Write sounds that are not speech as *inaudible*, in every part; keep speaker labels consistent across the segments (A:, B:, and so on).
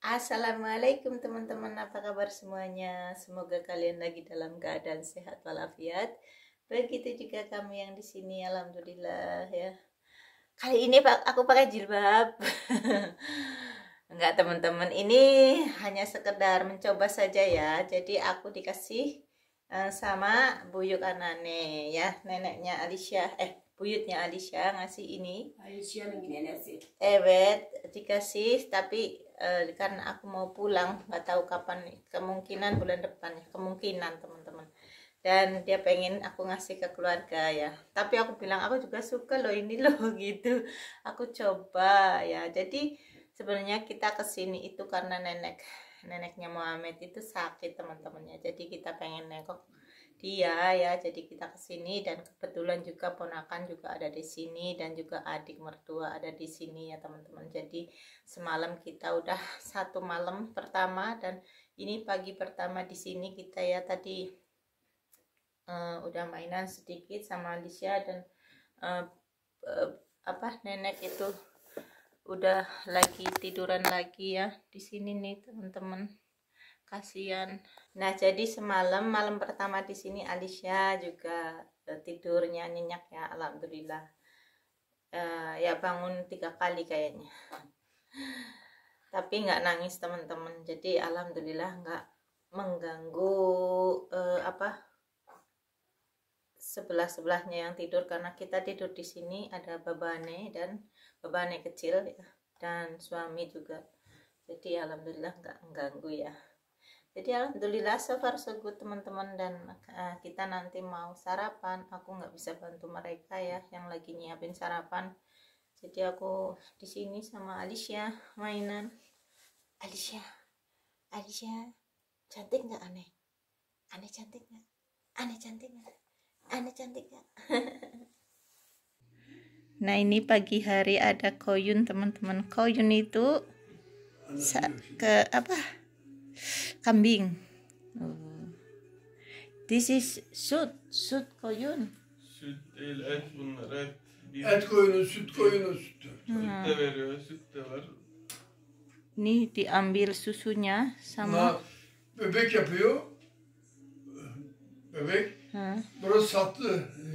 A: Assalamualaikum teman-teman, apa kabar semuanya? Semoga kalian lagi dalam keadaan sehat walafiat. Begitu juga kamu yang di sini, alhamdulillah ya. Kali ini aku pakai jilbab. *laughs* Enggak teman-teman, ini hanya sekedar mencoba saja ya. Jadi aku dikasih eh, sama Buyuk Anane ya, neneknya Alicia. Eh, buyutnya Alicia ngasih ini Alicia sih Ewet eh, dikasih tapi uh, karena aku mau pulang nggak tahu kapan kemungkinan bulan depan ya, kemungkinan teman-teman dan dia pengen aku ngasih ke keluarga ya tapi aku bilang aku juga suka loh ini loh *laughs* gitu aku coba ya jadi sebenarnya kita kesini itu karena nenek neneknya Muhammad itu sakit teman-temannya jadi kita pengen nengok dia ya jadi kita ke sini dan kebetulan juga ponakan juga ada di sini dan juga adik mertua ada di sini ya teman-teman jadi semalam kita udah *laughs* satu malam pertama dan ini pagi pertama di sini kita ya tadi uh, udah mainan sedikit sama Alicia dan uh, uh, apa nenek itu udah lagi tiduran lagi ya di sini nih teman-teman kasihan nah jadi semalam malam pertama di sini Alicia juga eh, tidurnya nyenyak ya alhamdulillah uh, ya bangun tiga kali kayaknya *laughs* tapi nggak nangis teman-teman jadi alhamdulillah nggak mengganggu uh, apa sebelah sebelahnya yang tidur karena kita tidur di sini ada babane dan babane kecil ya dan suami juga jadi alhamdulillah nggak mengganggu ya jadi alhamdulillah so far so good teman-teman dan uh, kita nanti mau sarapan aku nggak bisa bantu mereka ya yang lagi nyiapin sarapan jadi aku di sini sama Alicia mainan Alicia Alicia cantik nggak aneh aneh cantik nggak aneh cantik nggak aneh cantik nggak *laughs* nah ini pagi hari ada koyun teman-teman koyun itu ke apa kambing. Oh. This is süt. Süt koyun. Süt değil et bunlar et. Bir Et koyunu, süt koyunu sütü. Süt de hmm. veriyor, süt de var. Ini diambil susunya sama. Na, bebek yapıyor. Bebek. Ha. Burası satlı. Ee,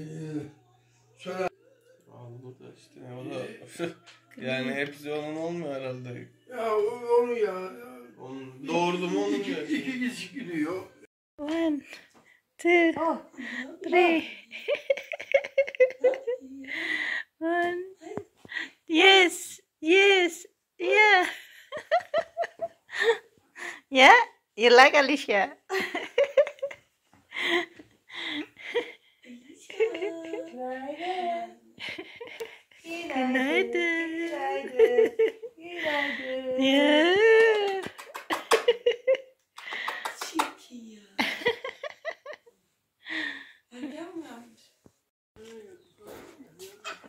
A: Söyle. Aldı da işte. O da, ee, *laughs* yani hepsi onun olmuyor herhalde. iki, gülüyor. One, two, ah, three. *laughs* One. Yes, yes, yeah. *laughs* yeah, you like Alicia?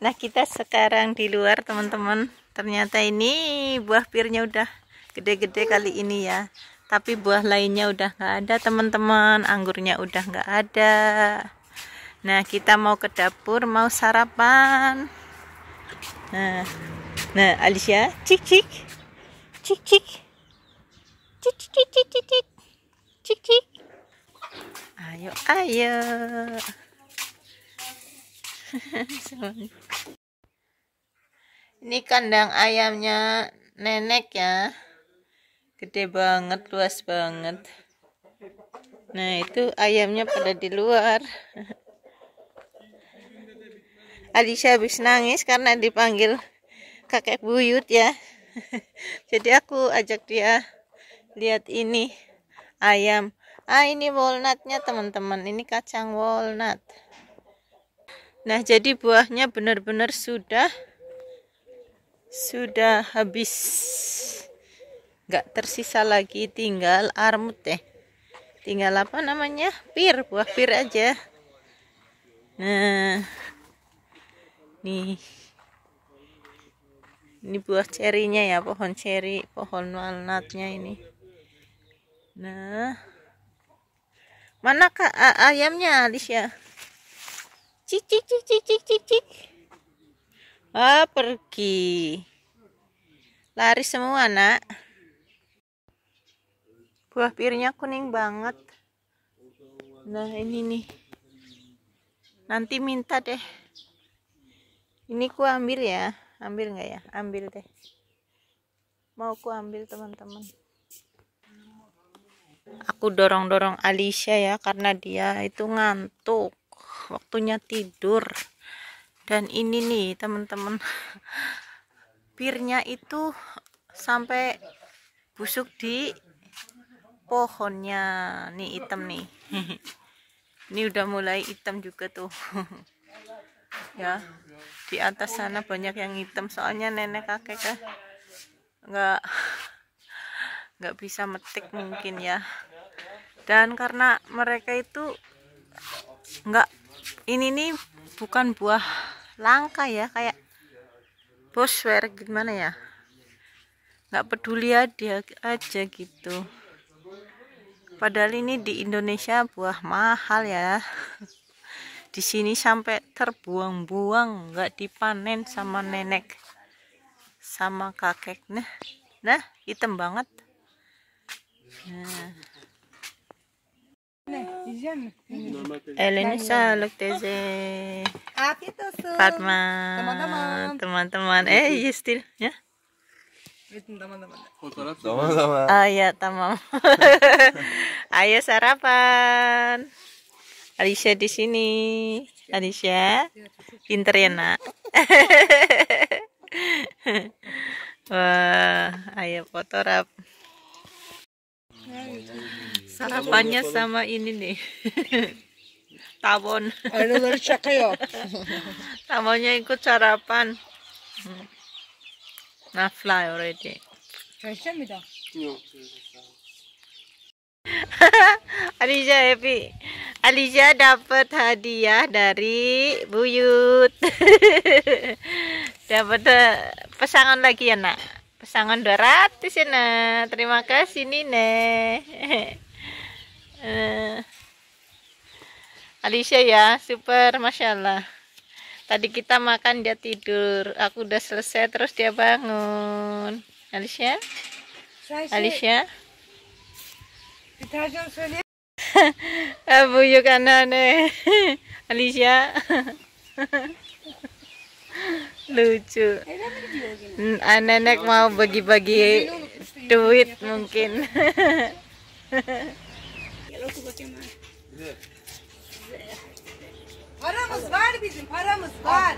A: Nah kita sekarang di luar teman-teman Ternyata ini buah pirnya udah gede-gede kali ini ya Tapi buah lainnya udah nggak ada teman-teman Anggurnya udah nggak ada Nah kita mau ke dapur mau sarapan Nah, nah Alicia cik cik Cik cik Cik cik cik cik cik Cik cik Ayo ayo *laughs* ini kandang ayamnya nenek ya gede banget luas banget nah itu ayamnya pada di luar *laughs* Alisa habis nangis karena dipanggil kakek buyut ya *laughs* jadi aku ajak dia lihat ini ayam ah ini walnutnya teman-teman ini kacang walnut Nah, jadi buahnya benar-benar sudah sudah habis. Enggak tersisa lagi tinggal armut teh ya. Tinggal apa namanya? Pir, buah pir aja. Nah. Nih. Ini buah cerinya ya, pohon ceri, pohon walnutnya ini. Nah. Mana kak ayamnya, Alicia? cik cik cik cik cik oh, pergi lari semua nak buah pirnya kuning banget nah ini nih nanti minta deh ini ku ambil ya ambil nggak ya ambil deh mau ku ambil teman-teman aku dorong-dorong Alicia ya karena dia itu ngantuk waktunya tidur dan ini nih teman-teman *laughs* pirnya itu sampai busuk di pohonnya nih hitam nih *laughs* ini udah mulai hitam juga tuh *laughs* ya di atas sana banyak yang hitam soalnya nenek kakek kan nggak nggak bisa metik mungkin ya dan karena mereka itu nggak ini nih bukan buah langka ya kayak boswer gimana ya nggak peduli ya dia aja gitu padahal ini di Indonesia buah mahal ya *laughs* di sini sampai terbuang-buang nggak dipanen sama nenek sama kakeknya nah nah hitam banget nah Elinisa Lukteze Fatma teman-teman eh iya, still ya teman-teman ah ya tamam *laughs* ayo sarapan Alicia di sini Alicia pinter ya nak *laughs* wah ayo foto rap Sarapannya sama ini nih. *laughs* Tawon. Ayo lari cakayo? Ya. *laughs* Tawonnya ikut sarapan. Nah, fly already. *laughs* Alija happy. Alija dapat hadiah dari Buyut. dapat eh, pesangon lagi ya, Nak. Pesangon 200 ya, Nak. Terima kasih, nih Nine. Uh, Alicia ya, super, masya Allah. Tadi kita makan dia tidur, aku udah selesai terus dia bangun. Alicia, Alicia. Abu *laughs* eh, yuk anane, *laughs* Alicia. *laughs* Lucu. Anenek mau bagi-bagi duit mungkin. oku bakayım ha. Güzel. Paramız var bizim, paramız var.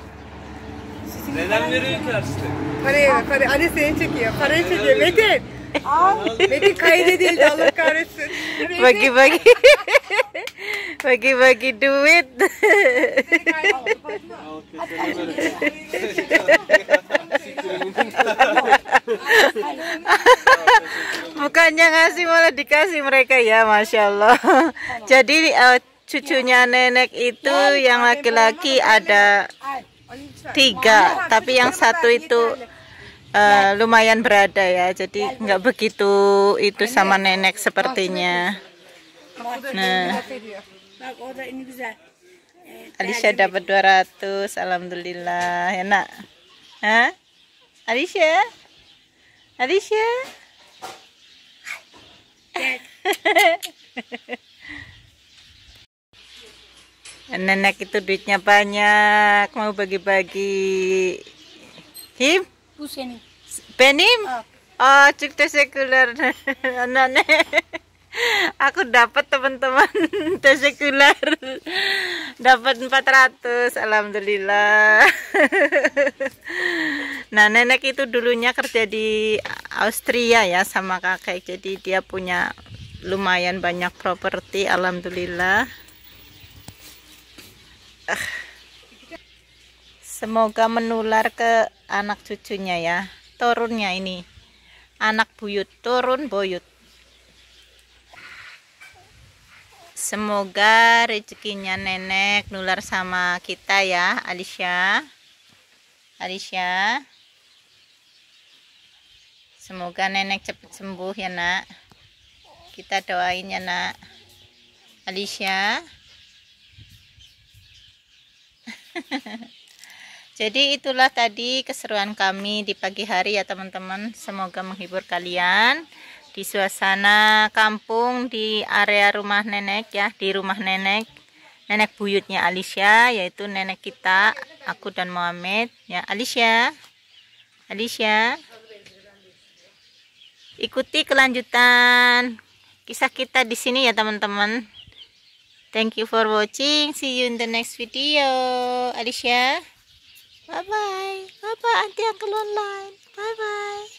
A: Sizin Neden veriyorlar işte? Parayı para Anne seni çekiyor. Parayı çekiyor. Metin. Metin kaydedildi Allah kahretsin. Bagi bagi. bagi bagi duit. bukannya ngasih malah dikasih mereka ya Masya Allah jadi uh, cucunya nenek itu yang laki-laki ada tiga tapi yang satu itu uh, lumayan berada ya jadi nggak begitu itu sama nenek sepertinya nah Alicia dapat 200 Alhamdulillah enak Hah? Alicia Alicia Nenek itu duitnya banyak, mau bagi-bagi. Kim? Puseni. Benim? Oh, oh cerita sekuler. *laughs* Nenek. Aku dapat teman-teman *laughs* sekuler. Dapat 400, alhamdulillah. *laughs* Nah, nenek itu dulunya kerja di Austria ya sama kakek jadi dia punya lumayan banyak properti alhamdulillah eh. semoga menular ke anak cucunya ya turunnya ini anak buyut turun buyut. semoga rezekinya nenek nular sama kita ya Alicia Alicia Semoga nenek cepat sembuh ya nak. Kita doain ya nak. Alicia. *laughs* Jadi itulah tadi keseruan kami di pagi hari ya teman-teman. Semoga menghibur kalian di suasana kampung di area rumah nenek ya, di rumah nenek. Nenek buyutnya Alicia yaitu nenek kita, aku dan Muhammad ya. Alicia. Alicia ikuti kelanjutan kisah kita di sini ya teman-teman thank you for watching see you in the next video Alicia bye bye bye bye anti uncle online bye bye